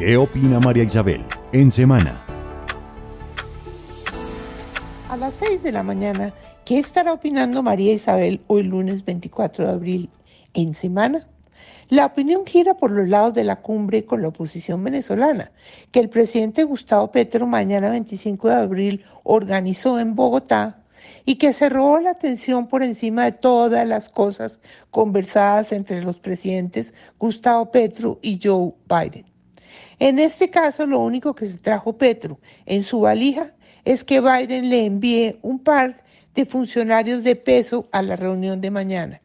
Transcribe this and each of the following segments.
¿Qué opina María Isabel en semana? A las 6 de la mañana, ¿qué estará opinando María Isabel hoy lunes 24 de abril en semana? La opinión gira por los lados de la cumbre con la oposición venezolana, que el presidente Gustavo Petro mañana 25 de abril organizó en Bogotá y que cerró la atención por encima de todas las cosas conversadas entre los presidentes Gustavo Petro y Joe Biden. En este caso, lo único que se trajo Petro en su valija es que Biden le envíe un par de funcionarios de peso a la reunión de mañana.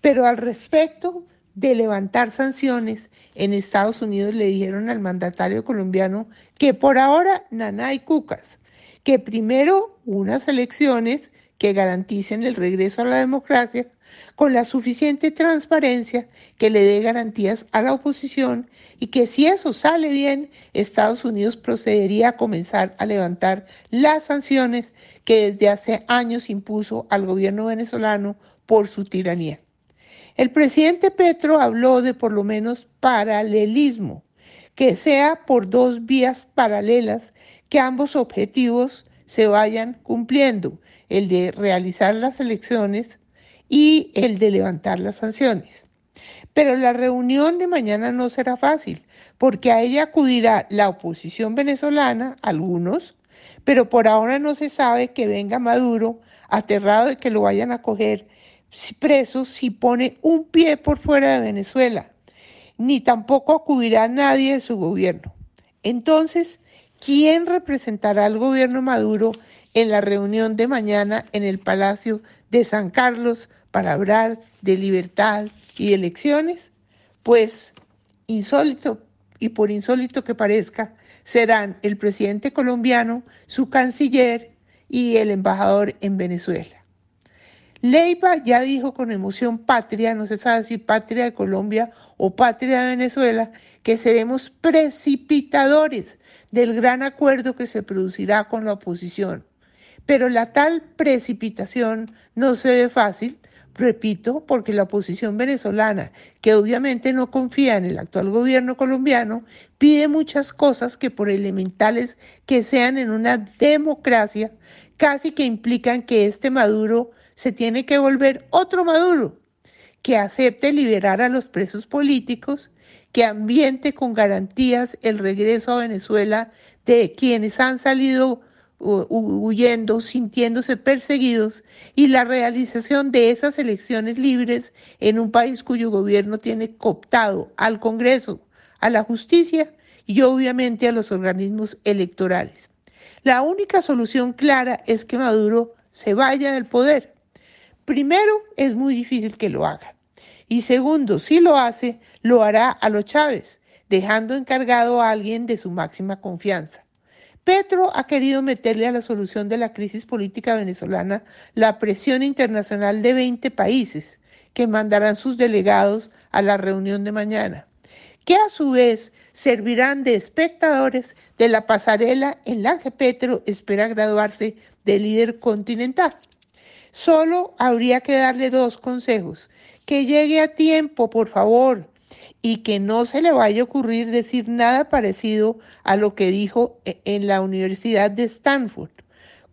Pero al respecto de levantar sanciones, en Estados Unidos le dijeron al mandatario colombiano que por ahora nana y cucas, que primero unas elecciones, que garanticen el regreso a la democracia con la suficiente transparencia que le dé garantías a la oposición y que si eso sale bien, Estados Unidos procedería a comenzar a levantar las sanciones que desde hace años impuso al gobierno venezolano por su tiranía. El presidente Petro habló de por lo menos paralelismo, que sea por dos vías paralelas, que ambos objetivos se vayan cumpliendo, el de realizar las elecciones y el de levantar las sanciones. Pero la reunión de mañana no será fácil, porque a ella acudirá la oposición venezolana, algunos, pero por ahora no se sabe que venga Maduro aterrado de que lo vayan a coger preso si pone un pie por fuera de Venezuela, ni tampoco acudirá nadie de su gobierno. Entonces, quién representará al gobierno Maduro en la reunión de mañana en el Palacio de San Carlos para hablar de libertad y elecciones? Pues, insólito y por insólito que parezca, serán el presidente colombiano, su canciller y el embajador en Venezuela. Leiva ya dijo con emoción patria, no se sabe si patria de Colombia o patria de Venezuela, que seremos precipitadores del gran acuerdo que se producirá con la oposición. Pero la tal precipitación no se ve fácil, repito, porque la oposición venezolana, que obviamente no confía en el actual gobierno colombiano, pide muchas cosas que por elementales que sean en una democracia, casi que implican que este Maduro se tiene que volver otro Maduro que acepte liberar a los presos políticos, que ambiente con garantías el regreso a Venezuela de quienes han salido uh, huyendo, sintiéndose perseguidos y la realización de esas elecciones libres en un país cuyo gobierno tiene cooptado al Congreso, a la justicia y obviamente a los organismos electorales. La única solución clara es que Maduro se vaya del poder Primero, es muy difícil que lo haga. Y segundo, si lo hace, lo hará a los Chávez, dejando encargado a alguien de su máxima confianza. Petro ha querido meterle a la solución de la crisis política venezolana la presión internacional de 20 países que mandarán sus delegados a la reunión de mañana, que a su vez servirán de espectadores de la pasarela en la que Petro espera graduarse de líder continental. Solo habría que darle dos consejos. Que llegue a tiempo, por favor, y que no se le vaya a ocurrir decir nada parecido a lo que dijo e-, en la Universidad de Stanford,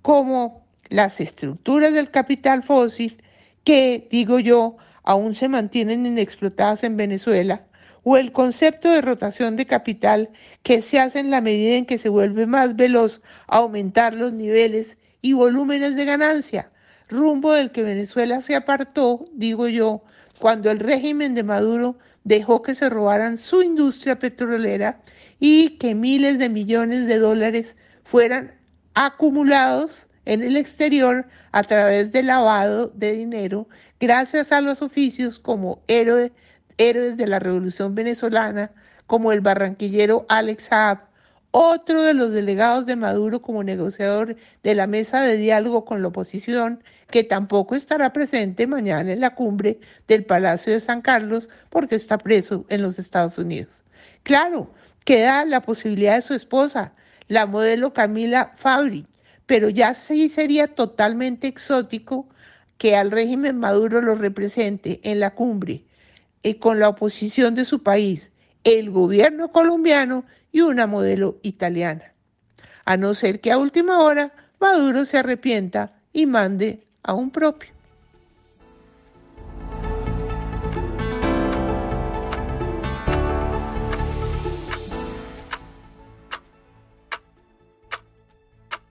como las estructuras del capital fósil que, digo yo, aún se mantienen inexplotadas en Venezuela, o el concepto de rotación de capital que se hace en la medida en que se vuelve más veloz aumentar los niveles y volúmenes de ganancia rumbo del que Venezuela se apartó, digo yo, cuando el régimen de Maduro dejó que se robaran su industria petrolera y que miles de millones de dólares fueran acumulados en el exterior a través del lavado de dinero gracias a los oficios como héroes de la revolución venezolana, como el barranquillero Alex Saab, otro de los delegados de Maduro como negociador de la mesa de diálogo con la oposición, que tampoco estará presente mañana en la cumbre del Palacio de San Carlos porque está preso en los Estados Unidos. Claro, queda la posibilidad de su esposa, la modelo Camila Fabri, pero ya sí sería totalmente exótico que al régimen Maduro lo represente en la cumbre y eh, con la oposición de su país, el gobierno colombiano y una modelo italiana. A no ser que a última hora Maduro se arrepienta y mande a un propio.